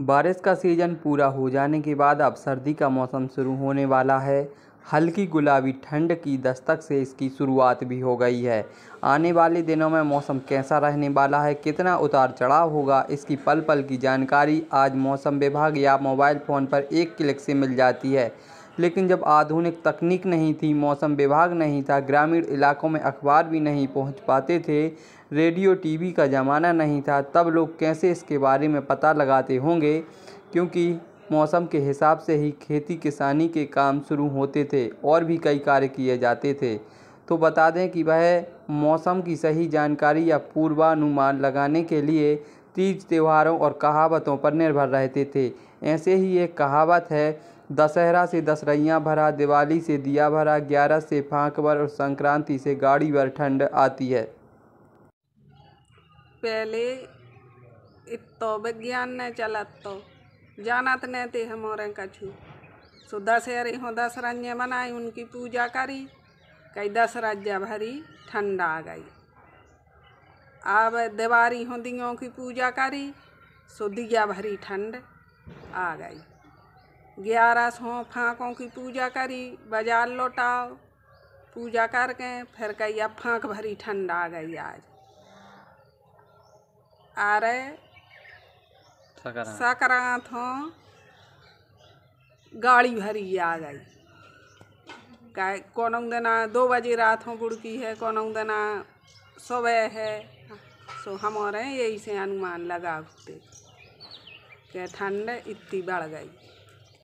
बारिश का सीज़न पूरा हो जाने के बाद अब सर्दी का मौसम शुरू होने वाला है हल्की गुलाबी ठंड की दस्तक से इसकी शुरुआत भी हो गई है आने वाले दिनों में मौसम कैसा रहने वाला है कितना उतार चढ़ाव होगा इसकी पल पल की जानकारी आज मौसम विभाग या मोबाइल फ़ोन पर एक क्लिक से मिल जाती है लेकिन जब आधुनिक तकनीक नहीं थी मौसम विभाग नहीं था ग्रामीण इलाकों में अखबार भी नहीं पहुंच पाते थे रेडियो टीवी का ज़माना नहीं था तब लोग कैसे इसके बारे में पता लगाते होंगे क्योंकि मौसम के हिसाब से ही खेती किसानी के काम शुरू होते थे और भी कई कार्य किए जाते थे तो बता दें कि वह मौसम की सही जानकारी या पूर्वानुमान लगाने के लिए तीज त्योहारों और कहावतों पर निर्भर रहते थे ऐसे ही एक कहावत है दशहरा से दशहरियाँ भरा दिवाली से दिया भरा ग्यारह से भर और संक्रांति से गाड़ी भर ठंड आती है पहले इतो विज्ञान ने चला तो जानत नहीं थे हमारे कछु सो दशहरे हो दस राज्य उनकी पूजा करी कई दस राज्या भरी ठंड आ गई अब दिवाली हो दियों की पूजा करी सो दिया भरी ठंड आ गई ग्यारह सौ फाँकों की पूजा करी बाजार लौटाओ पूजा करके फिर कही अब फाँक भरी ठंड आ गई आज आ रहे सकरात हो गाड़ी भरी आ गई काय कोनो दिना दो बजे रात हो बुड़की है कोनो दिना सुबह है सो तो हम और यही से अनुमान लगा उठते कि ठंड इतनी बढ़ गई